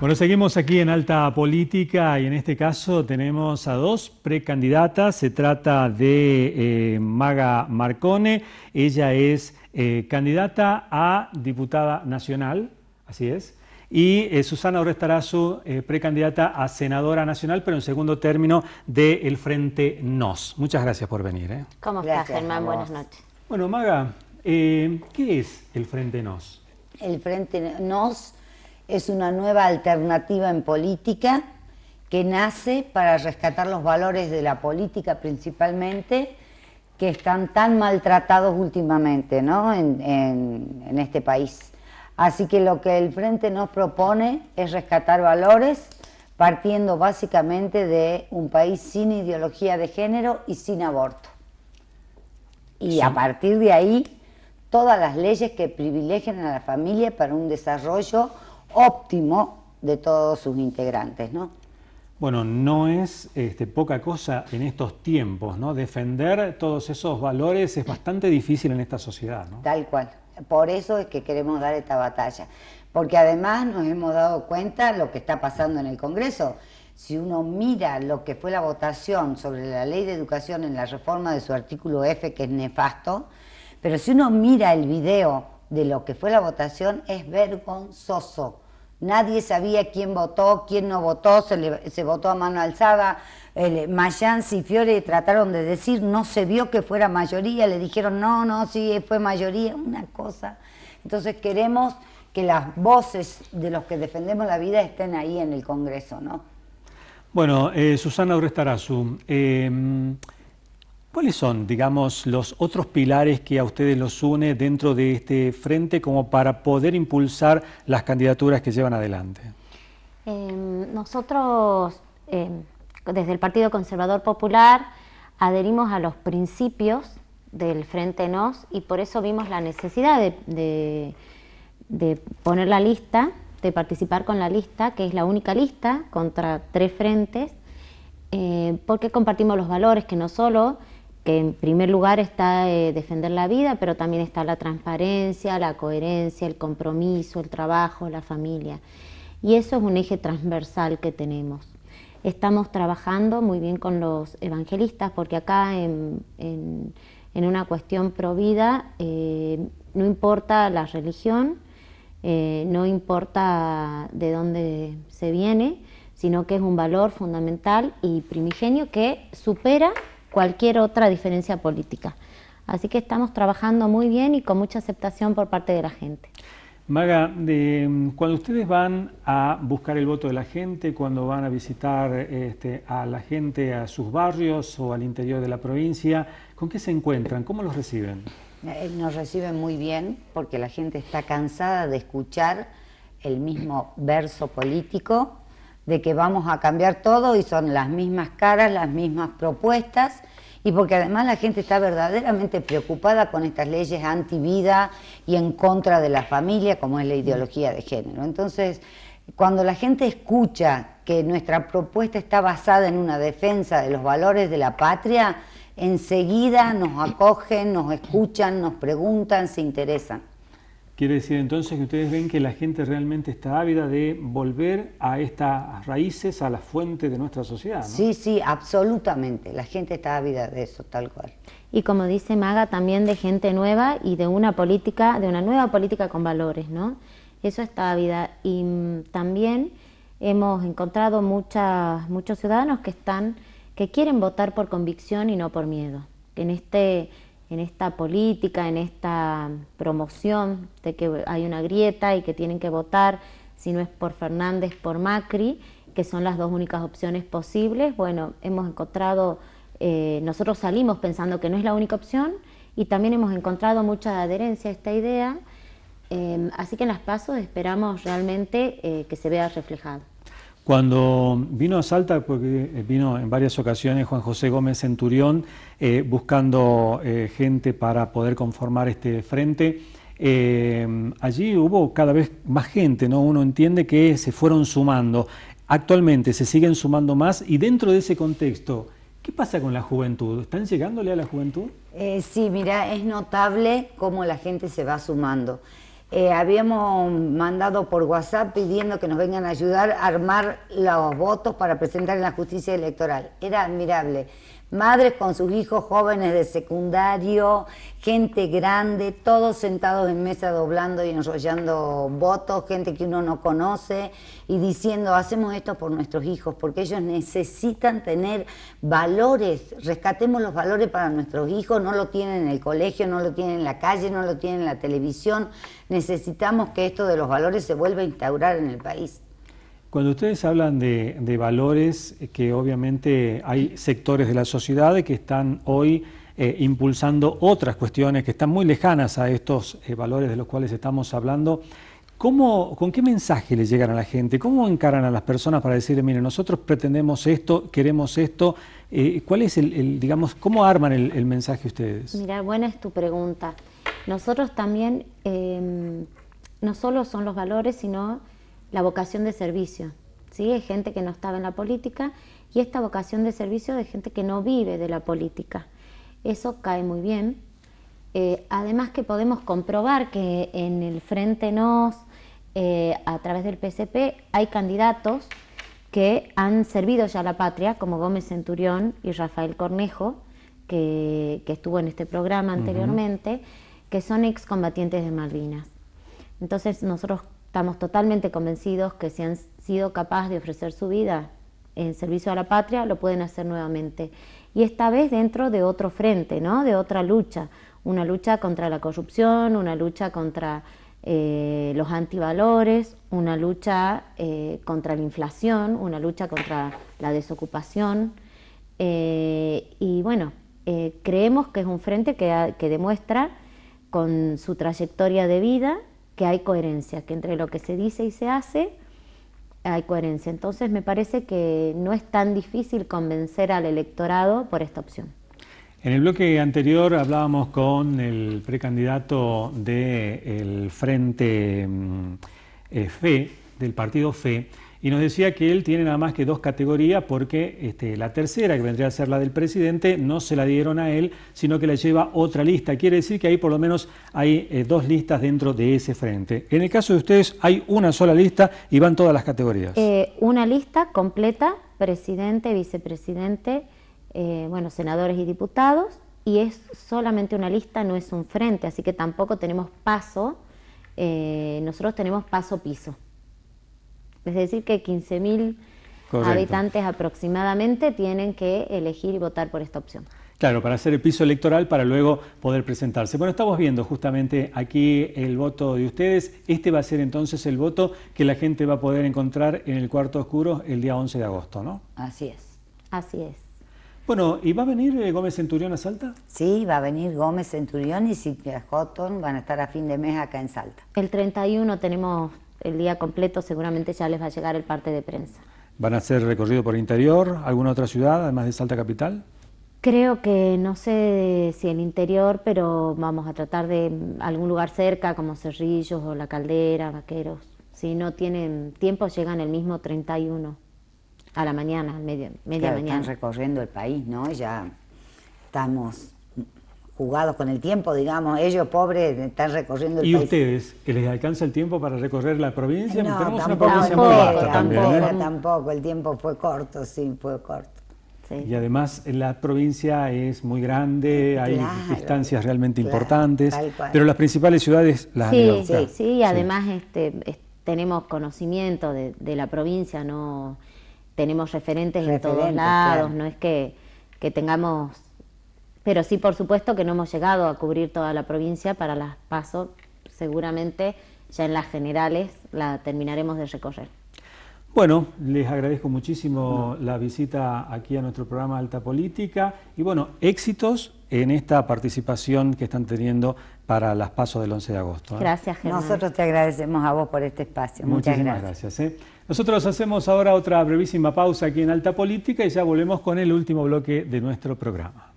Bueno, seguimos aquí en Alta Política y en este caso tenemos a dos precandidatas. Se trata de eh, Maga Marcone. Ella es eh, candidata a diputada nacional, así es. Y eh, Susana Orestarazu, precandidata a senadora nacional, pero en segundo término del Frente Nos. Muchas gracias por venir. ¿Cómo estás, Germán? Buenas noches. Bueno, Maga, ¿qué es el Frente Nos? El Frente Nos es una nueva alternativa en política que nace para rescatar los valores de la política principalmente que están tan maltratados últimamente en, este país. Así que lo que el Frente nos propone es rescatar valores partiendo básicamente de un país sin ideología de género y sin aborto. Y a partir de ahí, todas las leyes que privilegian a la familia para un desarrollo óptimo de todos sus integrantes, ¿no? Bueno, no es este, poca cosa en estos tiempos, ¿no? Defender todos esos valores es bastante difícil en esta sociedad, ¿no? Tal cual. Por eso es que queremos dar esta batalla. Porque además nos hemos dado cuenta lo que está pasando en el Congreso. Si uno mira lo que fue la votación sobre la ley de educación en la reforma de su artículo F, que es nefasto, pero si uno mira el video de lo que fue la votación, es vergonzoso Nadie sabía quién votó, quién no votó, se, se votó a mano alzada. Mayans y Fiore trataron de decir, no se vio que fuera mayoría, le dijeron, no, no, sí, fue mayoría, una cosa. Entonces queremos que las voces de los que defendemos la vida estén ahí en el Congreso, ¿no? Bueno, eh, Susana Orestarazu, eh, ¿Cuáles son, digamos, los otros pilares que a ustedes los une dentro de este frente como para poder impulsar las candidaturas que llevan adelante? Em, nosotros, em, desde el Partido Conservador Popular, adherimos a los principios del Frente Nos y por eso vimos la necesidad de, poner la lista, de participar con la lista, que es la única lista contra tres frentes, eh, porque compartimos los valores que no solo que en primer lugar está eh, defender la vida, pero también está la transparencia, la coherencia, el compromiso, el trabajo, la familia. Y eso es un eje transversal que tenemos. Estamos trabajando muy bien con los evangelistas porque acá en, una cuestión pro vida eh, no importa la religión, eh, no importa de dónde se viene, sino que es un valor fundamental y primigenio que supera cualquier otra diferencia política. Así que estamos trabajando muy bien y con mucha aceptación por parte de la gente. Maga, de, cuando ustedes van a buscar el voto de la gente, cuando van a visitar este, a la gente a sus barrios o al interior de la provincia, ¿con qué se encuentran? ¿Cómo los reciben? Eh, nos reciben muy bien porque la gente está cansada de escuchar el mismo verso político de que vamos a cambiar todo y son las mismas caras, las mismas propuestas y porque además la gente está verdaderamente preocupada con estas leyes anti-vida y en contra de la familia, como es la ideología de género. Entonces, cuando la gente escucha que nuestra propuesta está basada en una defensa de los valores de la patria, enseguida nos acogen, nos escuchan, nos preguntan, se interesan. Quiere decir entonces que ustedes ven que la gente realmente está ávida de volver a estas raíces, a la fuente de nuestra sociedad. Sí, sí, absolutamente. La gente está ávida de eso, tal cual. Y como dice Maga, también de gente nueva y de una política, de una nueva política con valores, ¿no? Eso está ávida. Y mm, también hemos encontrado muchas, muchos ciudadanos que están, que quieren votar por convicción y no por miedo. En este en esta política, en esta promoción de que hay una grieta y que tienen que votar, si no es por Fernández, por Macri, que son las dos únicas opciones posibles. Bueno, hemos encontrado, eh, nosotros salimos pensando que no es la única opción y también hemos encontrado mucha adherencia a esta idea. Eh, así que en las pasos esperamos realmente eh, que se vea reflejado. Cuando vino a Salta, porque eh, vino en varias ocasiones Juan José Gómez Centurión eh, buscando eh, gente para poder conformar este frente, allí hubo cada vez más gente, ¿no? Uno entiende que se fueron sumando. Actualmente se siguen sumando más y dentro de ese contexto, ¿qué pasa con la juventud? ¿Están llegándole a la juventud? sí, mira, es notable cómo la gente se va sumando. Eh, habíamos mandado por WhatsApp pidiendo que nos vengan a ayudar a armar los votos para presentar en la justicia electoral. Era admirable madres con sus hijos jóvenes de secundario, gente grande, todos sentados en mesa doblando y enrollando votos, gente que uno no conoce y diciendo, hacemos esto por nuestros hijos, porque ellos necesitan tener valores, rescatemos los valores para nuestros hijos, no lo tienen en el colegio, no lo tienen en la calle, no lo tienen en la televisión, necesitamos que esto de los valores se vuelva a instaurar en el país. Cuando ustedes hablan de, valores, eh, que obviamente hay sectores de la sociedad que están hoy eh, impulsando otras cuestiones que están muy lejanas a estos eh, valores de los cuales estamos hablando, ¿Cómo, ¿Con qué mensaje le llegan a la gente? ¿Cómo encaran a las personas para decir, mire, nosotros pretendemos esto, queremos esto? ¿Cuál es el, digamos, cómo arman el, mensaje ustedes? Mira, buena es tu pregunta. Nosotros también, em, no solo son los valores, sino la vocación de servicio. ¿sí? Hay gente que no estaba en la política y esta vocación de servicio de gente que no vive de la política. Eso cae muy bien. Eh, además que podemos comprobar que en el Frente Nos, eh, a través del PCP, hay candidatos que han servido ya a la patria, como Gómez Centurión y Rafael Cornejo, que, estuvo en este programa anteriormente, que son excombatientes de Malvinas. Entonces nosotros Estamos totalmente convencidos que si han sido capaces de ofrecer su vida en servicio a la patria, lo pueden hacer nuevamente. Y esta vez dentro de otro frente, ¿no? de otra lucha, una lucha contra la corrupción, una lucha contra eh, los antivalores, una lucha eh, contra la inflación, una lucha contra la desocupación. Eh, y bueno, creemos que es un frente que demuestra con su trayectoria de vida que hay coherencia, que entre lo que se dice y se hace hay coherencia. Entonces me parece que no es tan difícil convencer al electorado por esta opción. En el bloque anterior hablábamos con el precandidato del Frente mm, eh, FE, del partido FE, y nos decía que él tiene nada más que dos categorías porque este, la tercera, que vendría a ser la del presidente, no se la dieron a él, sino que la lleva otra lista. Quiere decir que ahí por lo menos hay eh, dos listas dentro de ese frente. En el caso de ustedes hay una sola lista y van todas las categorías. Eh, una lista completa, presidente, vicepresidente, eh, bueno, senadores y diputados, y es solamente una lista, no es un frente, así que tampoco tenemos paso, nosotros tenemos paso-piso. Es decir, que 15.000 habitantes aproximadamente tienen que elegir y votar por esta opción. Claro, para hacer el piso electoral para luego poder presentarse. Bueno, estamos viendo justamente aquí el voto de ustedes. Este va a ser entonces el voto que la gente va a poder encontrar en el cuarto oscuro el día 11 de agosto, ¿no? Así es, así es. Bueno, ¿y va a venir eh, Gómez Centurión a Salta? Sí, va a venir Gómez Centurión y Cintia Houghton, van a estar a fin de mes acá en Salta. El 31 tenemos el día completo seguramente ya les va a llegar el parte de prensa. ¿Van a hacer recorrido por el interior, alguna otra ciudad, además de Salta Capital? Creo que no sé si el interior, pero vamos a tratar de algún lugar cerca, como Cerrillos o La Caldera, Vaqueros. Si no tienen tiempo, llegan el mismo 31 a la mañana, media, media mañana. Están recorriendo el país, ¿no? Ya estamos jugados con el tiempo, digamos, ellos pobres están recorriendo el ¿Y ustedes, que les alcanza el tiempo para recorrer la provincia? No, ¿eh? tampoco, Tampoco, el tiempo fue corto, sí, fue corto. Y además la provincia es muy grande, hay distancias realmente importantes, pero las principales ciudades las sí, Sí, sí, y además Este, tenemos conocimiento de, la provincia, no tenemos referentes, en todos lados, no es que, que tengamos pero sí, por supuesto que no hemos llegado a cubrir toda la provincia para las PASO, seguramente ya en las generales la terminaremos de recorrer. Bueno, les agradezco muchísimo la visita aquí a nuestro programa Alta Política y bueno, éxitos en esta participación que están teniendo para las pasos del 11 de agosto. ¿eh? Gracias, Germán. Nosotros te agradecemos a vos por este espacio. Muchas gracias. ¿eh? Nosotros hacemos ahora otra brevísima pausa aquí en Alta Política y ya volvemos con el último bloque de nuestro programa.